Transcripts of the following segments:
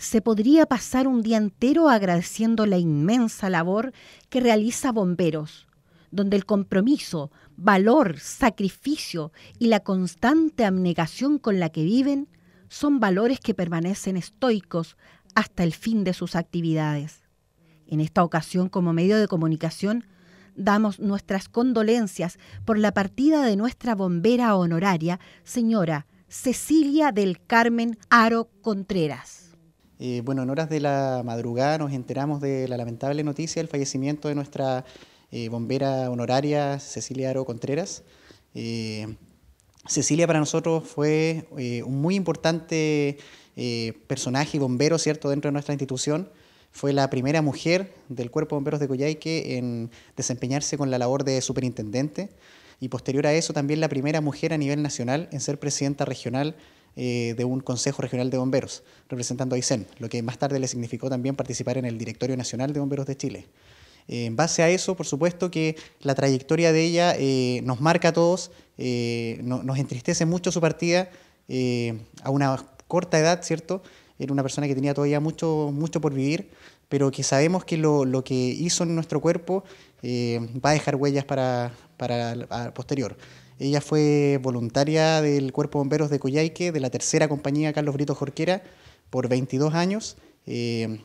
se podría pasar un día entero agradeciendo la inmensa labor que realiza Bomberos, donde el compromiso, valor, sacrificio y la constante abnegación con la que viven son valores que permanecen estoicos hasta el fin de sus actividades. En esta ocasión, como medio de comunicación, damos nuestras condolencias por la partida de nuestra bombera honoraria, señora Cecilia del Carmen Aro Contreras. Eh, bueno, en horas de la madrugada nos enteramos de la lamentable noticia del fallecimiento de nuestra eh, bombera honoraria Cecilia Aro Contreras. Eh, Cecilia para nosotros fue un muy importante personaje y bombero, ¿cierto?, dentro de nuestra institución. Fue la primera mujer del Cuerpo de Bomberos de Coyhaique en desempeñarse con la labor de superintendente y posterior a eso también la primera mujer a nivel nacional en ser presidenta regional eh, de un Consejo Regional de Bomberos, representando a Icen lo que más tarde le significó también participar en el Directorio Nacional de Bomberos de Chile. Eh, en base a eso, por supuesto que la trayectoria de ella eh, nos marca a todos, nos entristece mucho su partida a una corta edad, ¿cierto? Era una persona que tenía todavía mucho, mucho por vivir, pero que sabemos que lo, que hizo en nuestro cuerpo va a dejar huellas para, para posterior. Ella fue voluntaria del Cuerpo de Bomberos de Coyhaique, de la tercera compañía Carlos Brito Jorquera, por 22 años, eh,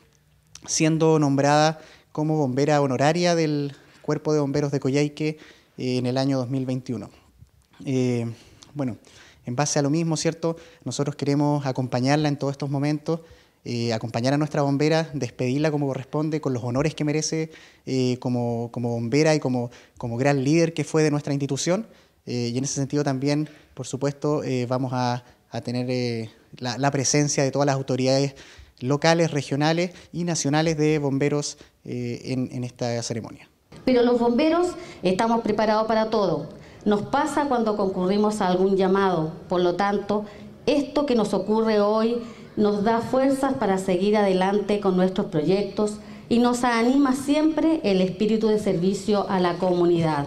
siendo nombrada como bombera honoraria del Cuerpo de Bomberos de Coyhaique eh, en el año 2021. Eh, bueno, en base a lo mismo, ¿cierto? Nosotros queremos acompañarla en todos estos momentos, acompañar a nuestra bombera, despedirla como corresponde, con los honores que merece como, como, bombera y como, como gran líder que fue de nuestra institución. Eh, y en ese sentido también, por supuesto, eh, vamos a, tener eh, la, presencia de todas las autoridades locales, regionales y nacionales de bomberos en esta ceremonia. Pero los bomberos estamos preparados para todo. Nos pasa cuando concurrimos a algún llamado. Por lo tanto, esto que nos ocurre hoy nos da fuerzas para seguir adelante con nuestros proyectos y nos anima siempre el espíritu de servicio a la comunidad.